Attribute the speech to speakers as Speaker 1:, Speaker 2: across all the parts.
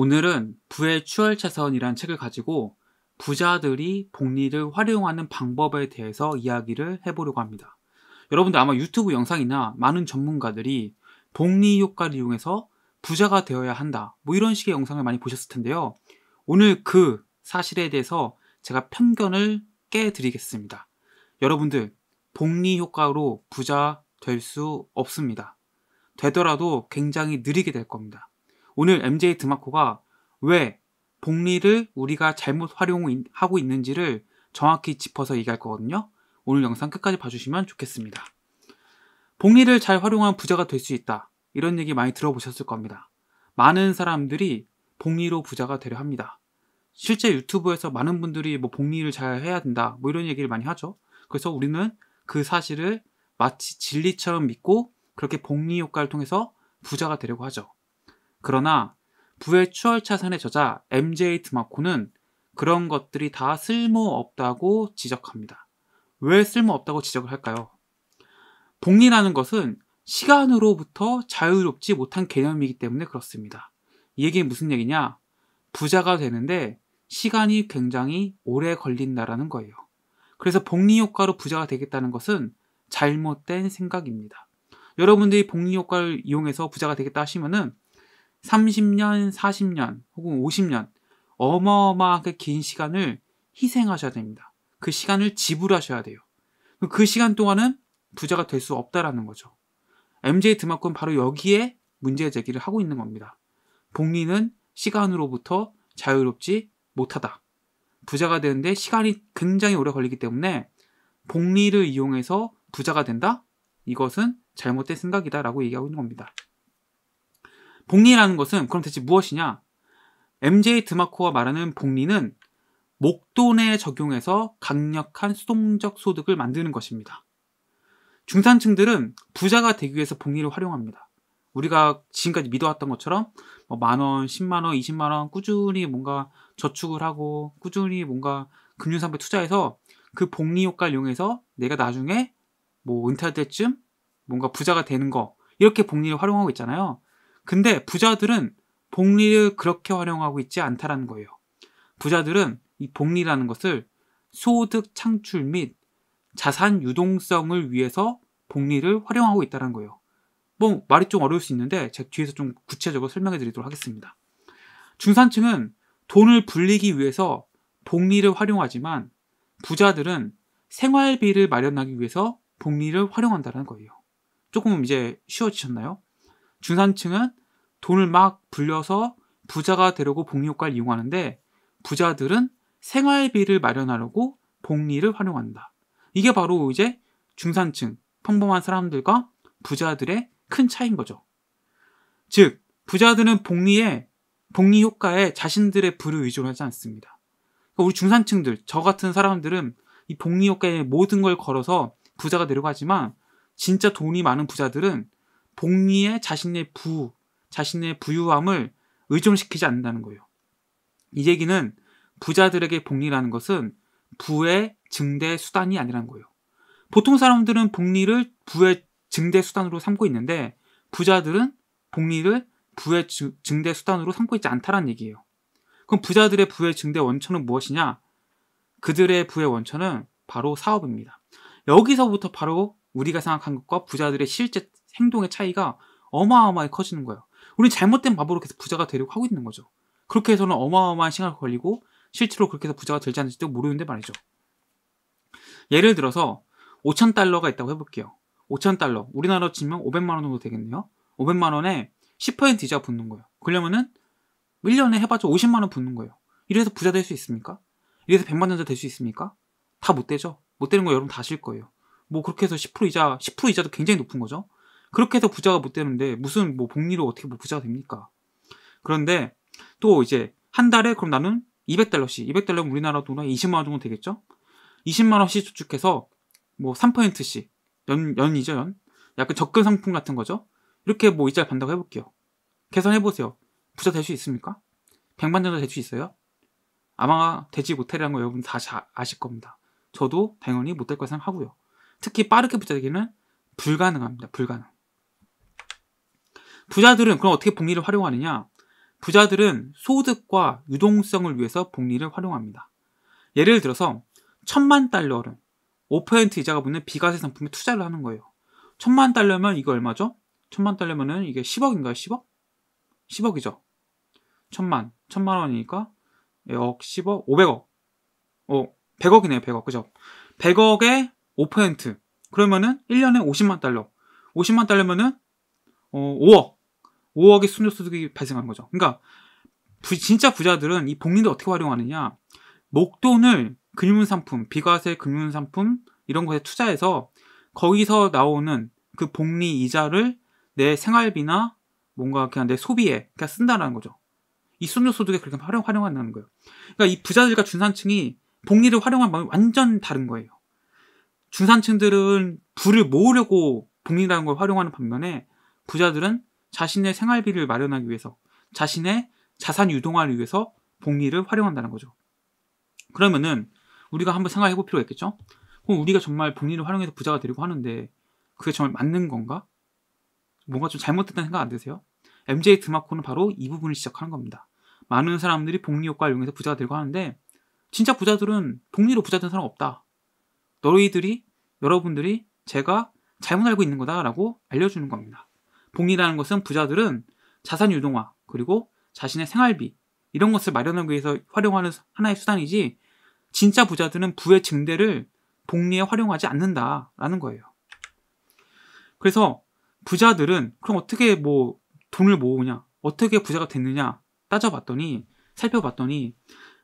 Speaker 1: 오늘은 부의 추월채선이란 책을 가지고 부자들이 복리를 활용하는 방법에 대해서 이야기를 해보려고 합니다. 여러분들 아마 유튜브 영상이나 많은 전문가들이 복리 효과를 이용해서 부자가 되어야 한다. 뭐 이런 식의 영상을 많이 보셨을 텐데요. 오늘 그 사실에 대해서 제가 편견을 깨드리겠습니다. 여러분들, 복리 효과로 부자 될 수 없습니다. 되더라도 굉장히 느리게 될 겁니다. 오늘 MJ 드마코가 왜 복리를 우리가 잘못 활용하고 있는지를 정확히 짚어서 얘기할 거거든요. 오늘 영상 끝까지 봐주시면 좋겠습니다. 복리를 잘 활용하면 부자가 될 수 있다. 이런 얘기 많이 들어보셨을 겁니다. 많은 사람들이 복리로 부자가 되려 합니다. 실제 유튜브에서 많은 분들이 뭐 복리를 잘 해야 된다. 뭐 이런 얘기를 많이 하죠. 그래서 우리는 그 사실을 마치 진리처럼 믿고 그렇게 복리 효과를 통해서 부자가 되려고 하죠. 그러나 부의 추월 차선의 저자 MJ 드마코는 그런 것들이 다 쓸모없다고 지적합니다. 왜 쓸모없다고 지적을 할까요? 복리라는 것은 시간으로부터 자유롭지 못한 개념이기 때문에 그렇습니다. 이 얘기는 무슨 얘기냐? 부자가 되는데 시간이 굉장히 오래 걸린다라는 거예요. 그래서 복리 효과로 부자가 되겠다는 것은 잘못된 생각입니다. 여러분들이 복리 효과를 이용해서 부자가 되겠다 하시면은 30년, 40년 혹은 50년 어마어마하게 긴 시간을 희생하셔야 됩니다. 그 시간을 지불하셔야 돼요. 그 시간 동안은 부자가 될 수 없다라는 거죠. MJ 드마콘 바로 여기에 문제 제기를 하고 있는 겁니다. 복리는 시간으로부터 자유롭지 못하다. 부자가 되는데 시간이 굉장히 오래 걸리기 때문에 복리를 이용해서 부자가 된다? 이것은 잘못된 생각이다라고 얘기하고 있는 겁니다. 복리라는 것은 그럼 대체 무엇이냐? MJ 드마코가 말하는 복리는 목돈에 적용해서 강력한 수동적 소득을 만드는 것입니다. 중산층들은 부자가 되기 위해서 복리를 활용합니다. 우리가 지금까지 믿어왔던 것처럼 뭐 만 원, 십만 원, 이십만 원 꾸준히 뭔가 저축을 하고 꾸준히 뭔가 금융상품에 투자해서 그 복리 효과를 이용해서 내가 나중에 뭐 은퇴할 때쯤 뭔가 부자가 되는 거 이렇게 복리를 활용하고 있잖아요. 근데 부자들은 복리를 그렇게 활용하고 있지 않다라는 거예요. 부자들은 이 복리라는 것을 소득 창출 및 자산 유동성을 위해서 복리를 활용하고 있다는 거예요. 뭐 말이 좀 어려울 수 있는데 제가 뒤에서 좀 구체적으로 설명해 드리도록 하겠습니다. 중산층은 돈을 불리기 위해서 복리를 활용하지만 부자들은 생활비를 마련하기 위해서 복리를 활용한다는 거예요. 조금 이제 쉬워지셨나요? 중산층은 돈을 막 불려서 부자가 되려고 복리효과를 이용하는데 부자들은 생활비를 마련하려고 복리를 활용한다. 이게 바로 이제 중산층, 평범한 사람들과 부자들의 큰 차이인 거죠. 즉, 부자들은 복리에, 복리 효과에 자신들의 부를 의존하지 않습니다. 그러니까 우리 중산층들, 저 같은 사람들은 이 복리 효과에 모든 걸 걸어서 부자가 되려고 하지만 진짜 돈이 많은 부자들은 복리에 자신의 부, 자신의 부유함을 의존시키지 않는다는 거예요. 이 얘기는 부자들에게 복리라는 것은 부의 증대 수단이 아니라는 거예요. 보통 사람들은 복리를 부의 증대 수단으로 삼고 있는데 부자들은 복리를 부의 증대 수단으로 삼고 있지 않다는 라 얘기예요. 그럼 부자들의 부의 증대 원천은 무엇이냐? 그들의 부의 원천은 바로 사업입니다. 여기서부터 바로 우리가 생각한 것과 부자들의 실제 행동의 차이가 어마어마하게 커지는 거예요. 우리 잘못된 방법으로 계속 부자가 되려고 하고 있는 거죠. 그렇게 해서는 어마어마한 시간이 걸리고 실제로 그렇게 해서 부자가 되지않 될지도 모르는데 말이죠. 예를 들어서 5천 달러가 있다고 해볼게요. 5천 달러 우리나라로 치면 500만 원 정도 되겠네요. 500만 원에 10%이자 붙는 거예요. 그러면은 1년에 해봐자 50만 원 붙는 거예요. 이래서 부자 될 수 있습니까? 이래서 100만 원자 될수 있습니까? 다 못 되죠. 못 되는 거 여러분 다 아실 거예요. 뭐 그렇게 해서 10% 이자, 10% 이자도 굉장히 높은 거죠. 그렇게 해서 부자가 못 되는데 무슨 뭐 복리로 어떻게 뭐 부자가 됩니까? 그런데 또 이제 한 달에 그럼 나는 200달러씩 2 0 0달러 우리나라 돈으로 20만 원 정도 되겠죠? 20만 원씩 저축해서 뭐 3%씩 연 연이죠 연 약간 적금 상품 같은 거죠. 이렇게 뭐 이자를 반다고 해볼게요. 계산해 보세요. 부자 될 수 있습니까? 100만 정도 될 수 있어요? 아마 되지 못하리라는 거 여러분 다 아, 아실 겁니다. 저도 당연히 못될 거라 생각하고요. 특히 빠르게 부자 되기는 불가능합니다. 불가능. 부자들은 그럼 어떻게 복리를 활용하느냐? 부자들은 소득과 유동성을 위해서 복리를 활용합니다. 예를 들어서 천만 달러를 5% 이자가 붙는 비과세 상품에 투자를 하는 거예요. 천만 달러면 이거 얼마죠? 천만 달러면 이게 10억인가요? 10억? 10억이죠. 천만, 천만 원이니까 억, 10억, 500억. 어, 100억이네요, 100억. 그죠? 100억에 5%. 그러면은 1년에 50만 달러. 50만 달러면은 어, 5억. 5억의 순효소득이 발생한 거죠. 그러니까 부, 진짜 부자들은 이 복리를 어떻게 활용하느냐 목돈을 금융상품, 비과세 금융상품 이런 것에 투자해서 거기서 나오는 그 복리 이자를 내 생활비나 뭔가 그냥 내 소비에 그냥 쓴다라는 거죠. 이 순효소득에 그렇게 활용, 활용한다는 거예요. 그러니까 이 부자들과 중산층이 복리를 활용한 마음이 완전 다른 거예요. 중산층들은 부를 모으려고 복리라는 걸 활용하는 반면에 부자들은 자신의 생활비를 마련하기 위해서 자신의 자산 유동화를 위해서 복리를 활용한다는 거죠. 그러면은 우리가 한번 생각해 볼 필요가 있겠죠? 그럼 우리가 정말 복리를 활용해서 부자가 되려고 하는데 그게 정말 맞는 건가? 뭔가 좀 잘못됐다는 생각 안 드세요? MJ 드마코는 바로 이 부분을 시작하는 겁니다. 많은 사람들이 복리 효과를 이용해서 부자가 되려고 하는데 진짜 부자들은 복리로 부자 된 사람 없다. 너희들이 여러분들이 제가 잘못 알고 있는 거다라고 알려주는 겁니다. 복리라는 것은 부자들은 자산 유동화 그리고 자신의 생활비 이런 것을 마련하기 위해서 활용하는 하나의 수단이지 진짜 부자들은 부의 증대를 복리에 활용하지 않는다라는 거예요. 그래서 부자들은 그럼 어떻게 뭐 돈을 모으냐 어떻게 부자가 됐느냐 따져봤더니 살펴봤더니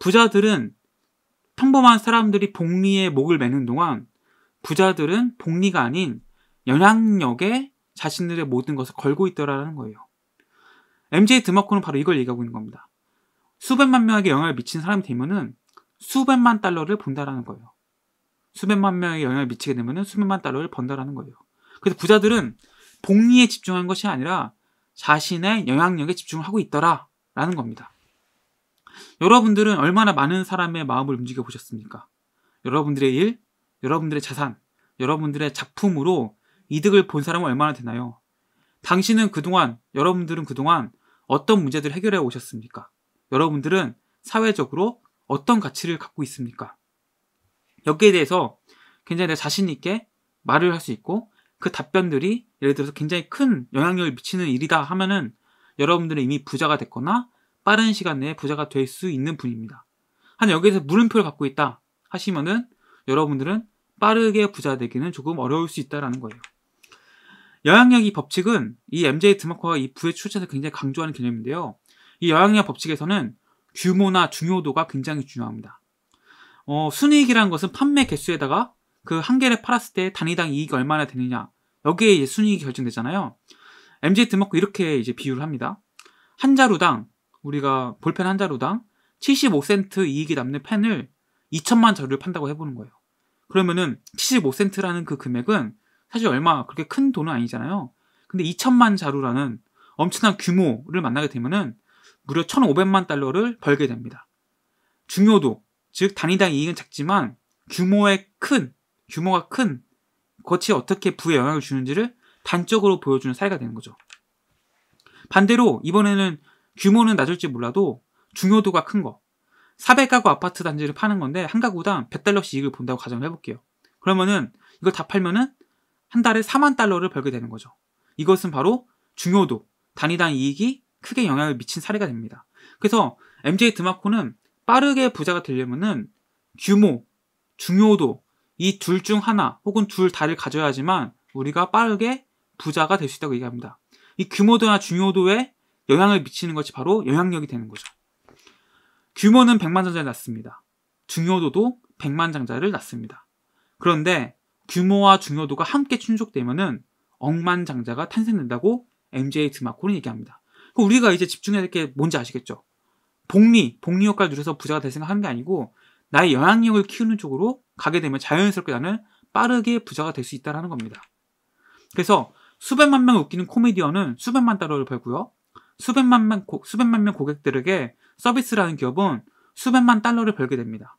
Speaker 1: 부자들은 평범한 사람들이 복리에 목을 매는 동안 부자들은 복리가 아닌 영향력에 자신들의 모든 것을 걸고 있더라는 거예요. MJ 드머코는 바로 이걸 얘기하고 있는 겁니다. 수백만 명에게 영향을 미친 사람이 되면은 수백만 달러를 본다라는 거예요. 수백만 명에게 영향을 미치게 되면은 수백만 달러를 번다라는 거예요. 그래서 부자들은 복리에 집중한 것이 아니라 자신의 영향력에 집중을 하고 있더라라는 겁니다. 여러분들은 얼마나 많은 사람의 마음을 움직여 보셨습니까? 여러분들의 일, 여러분들의 자산, 여러분들의 작품으로 이득을 본 사람은 얼마나 되나요? 당신은 그동안, 여러분들은 그동안 어떤 문제들을 해결해 오셨습니까? 여러분들은 사회적으로 어떤 가치를 갖고 있습니까? 여기에 대해서 굉장히 내 자신 있게 말을 할 수 있고 그 답변들이 예를 들어서 굉장히 큰 영향력을 미치는 일이다 하면은 여러분들은 이미 부자가 됐거나 빠른 시간 내에 부자가 될 수 있는 분입니다. 한 여기에서 물음표를 갖고 있다 하시면은 여러분들은 빠르게 부자 되기는 조금 어려울 수 있다라는 거예요. 여향력이 법칙은 이 MJ 드마커가 이 부의 출처에서 굉장히 강조하는 개념인데요. 이여향력 법칙에서는 규모나 중요도가 굉장히 중요합니다. 어, 순이익이라는 것은 판매 개수에다가 그 한 개를 팔았을 때 단위당 이익이 얼마나 되느냐 여기에 이제 순이익이 결정되잖아요. MJ 드마커 이렇게 이제 비유를 합니다. 한 자루당 우리가 볼펜 한 자루당 75센트 이익이 남는 펜을 2천만 자루를 판다고 해보는 거예요. 그러면은 75센트라는 그 금액은 사실 얼마 그렇게 큰 돈은 아니잖아요. 근데 2천만 자루라는 엄청난 규모를 만나게 되면은 무려 1,500만 달러를 벌게 됩니다. 중요도, 즉 단위당 이익은 작지만 규모의 큰, 규모가 큰 것이 어떻게 부에 영향을 주는지를 단적으로 보여주는 사례가 되는 거죠. 반대로 이번에는 규모는 낮을지 몰라도 중요도가 큰 거. 400가구 아파트 단지를 파는 건데 한 가구당 100달러씩 이익을 본다고 가정을 해볼게요. 그러면은 이걸 다 팔면은 한 달에 4만 달러를 벌게 되는 거죠. 이것은 바로 중요도, 단위당 이익이 크게 영향을 미친 사례가 됩니다. 그래서 MJ 드마코는 빠르게 부자가 되려면은 규모, 중요도 이 둘 중 하나 혹은 둘 다를 가져야지만 우리가 빠르게 부자가 될 수 있다고 얘기합니다. 이 규모도나 중요도에 영향을 미치는 것이 바로 영향력이 되는 거죠. 규모는 100만 장자를 낳습니다. 중요도도 100만 장자를 낳습니다. 그런데 규모와 중요도가 함께 충족되면은 억만장자가 탄생된다고 MJ 드마콜은 얘기합니다. 우리가 이제 집중해야 될 게 뭔지 아시겠죠? 복리, 복리 효과를 누려서 부자가 될 생각하는 게 아니고 나의 영향력을 키우는 쪽으로 가게 되면 자연스럽게 나는 빠르게 부자가 될 수 있다는 겁니다. 그래서 수백만 명 웃기는 코미디언은 수백만 달러를 벌고요. 수백만 명, 고, 수백만 명 고객들에게 서비스라는 기업은 수백만 달러를 벌게 됩니다.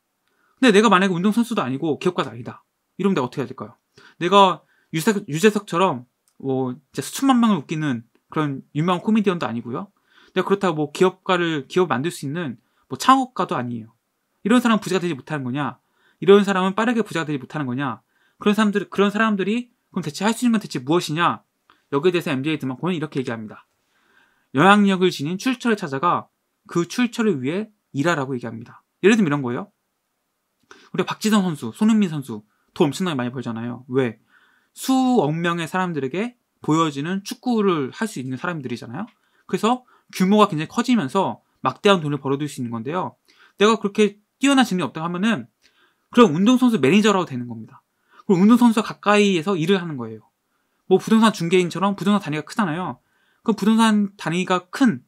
Speaker 1: 근데 내가 만약에 운동선수도 아니고 기업가도 아니다. 이러면 내가 어떻게 해야 될까요? 내가 유재석, 유재석처럼 뭐 진짜 수천만 명을 웃기는 그런 유명한 코미디언도 아니고요. 내가 그렇다고 뭐 기업가를 기업 만들 수 있는 뭐 창업가도 아니에요. 이런 사람은 부자가 되지 못하는 거냐? 이런 사람은 빠르게 부자가 되지 못하는 거냐? 그런 사람들 그런 사람들이 그럼 대체 할 수 있는 건 대체 무엇이냐? 여기에 대해서 MJ 드만코는 이렇게 얘기합니다. 영향력을 지닌 출처를 찾아가 그 출처를 위해 일하라고 얘기합니다. 예를 들면 이런 거예요. 우리 박지성 선수, 손흥민 선수 돈 엄청나게 많이 벌잖아요. 왜? 수억 명의 사람들에게 보여지는 축구를 할 수 있는 사람들이잖아요. 그래서 규모가 굉장히 커지면서 막대한 돈을 벌어들일 수 있는 건데요. 내가 그렇게 뛰어난 재능이 없다 고 하면은 그럼 운동선수 매니저라고 되는 겁니다. 그럼 운동선수가 가까이에서 일을 하는 거예요. 뭐 부동산 중개인처럼 부동산 단위가 크잖아요. 그럼 부동산 단위가 큰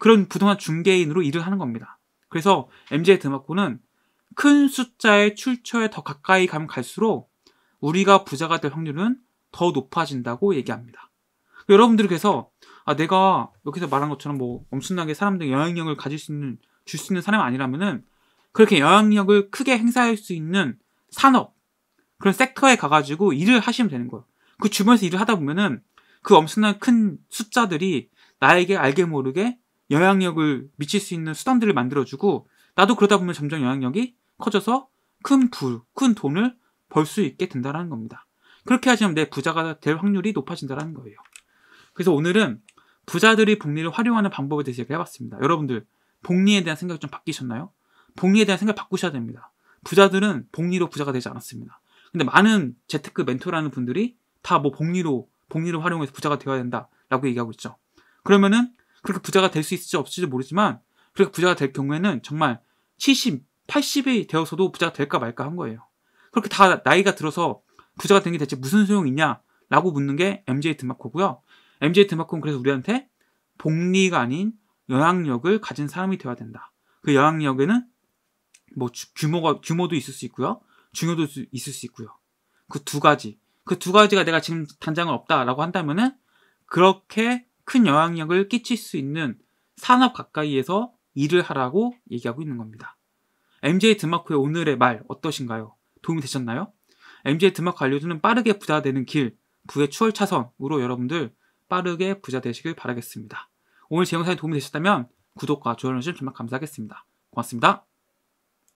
Speaker 1: 그런 부동산 중개인으로 일을 하는 겁니다. 그래서 MJ 드마코는 큰 숫자의 출처에 더 가까이 가면 갈수록 우리가 부자가 될 확률은 더 높아진다고 얘기합니다. 여러분들이 그래서 아, 내가 여기서 말한 것처럼 뭐 엄청나게 사람들 영향력을 가질 수 있는 줄 수 있는 사람이 아니라면은 그렇게 영향력을 크게 행사할 수 있는 산업 그런 섹터에 가가지고 일을 하시면 되는 거예요. 그 주변에서 일을 하다 보면은 그 엄청난 큰 숫자들이 나에게 알게 모르게 영향력을 미칠 수 있는 수단들을 만들어주고 나도 그러다 보면 점점 영향력이 커져서 큰 부, 큰 돈을 벌 수 있게 된다는 겁니다. 그렇게 하시면 내 부자가 될 확률이 높아진다는 거예요. 그래서 오늘은 부자들이 복리를 활용하는 방법에 대해서 얘기해봤습니다. 여러분들 복리에 대한 생각이 좀 바뀌셨나요? 복리에 대한 생각 바꾸셔야 됩니다. 부자들은 복리로 부자가 되지 않았습니다. 근데 많은 재테크 멘토라는 분들이 다 뭐 복리로 복리를 활용해서 부자가 되어야 된다라고 얘기하고 있죠. 그러면은 그렇게 부자가 될 수 있을지 없을지 모르지만 그렇게 부자가 될 경우에는 정말 70 80이 되어서도 부자가 될까 말까 한 거예요. 그렇게 다 나이가 들어서 부자가 된 게 대체 무슨 소용이 있냐라고 묻는 게 MJ 드마코고요. MJ 드마코는 그래서 우리한테 복리가 아닌 영향력을 가진 사람이 되어야 된다. 그 영향력에는 뭐 규모가 규모도 있을 수 있고요. 중요도 있을 수 있고요. 그 두 가지. 그 두 가지가 내가 지금 단장은 없다라고 한다면은 그렇게 큰 영향력을 끼칠 수 있는 산업 가까이에서 일을 하라고 얘기하고 있는 겁니다. MJ 드마크의 오늘의 말 어떠신가요? 도움이 되셨나요? MJ 드마크 알려주는 빠르게 부자 되는 길, 부의 추월 차선으로 여러분들 빠르게 부자 되시길 바라겠습니다. 오늘 제 영상이 도움이 되셨다면 구독과 좋아요 눌러 주시면 정말 감사하겠습니다. 고맙습니다.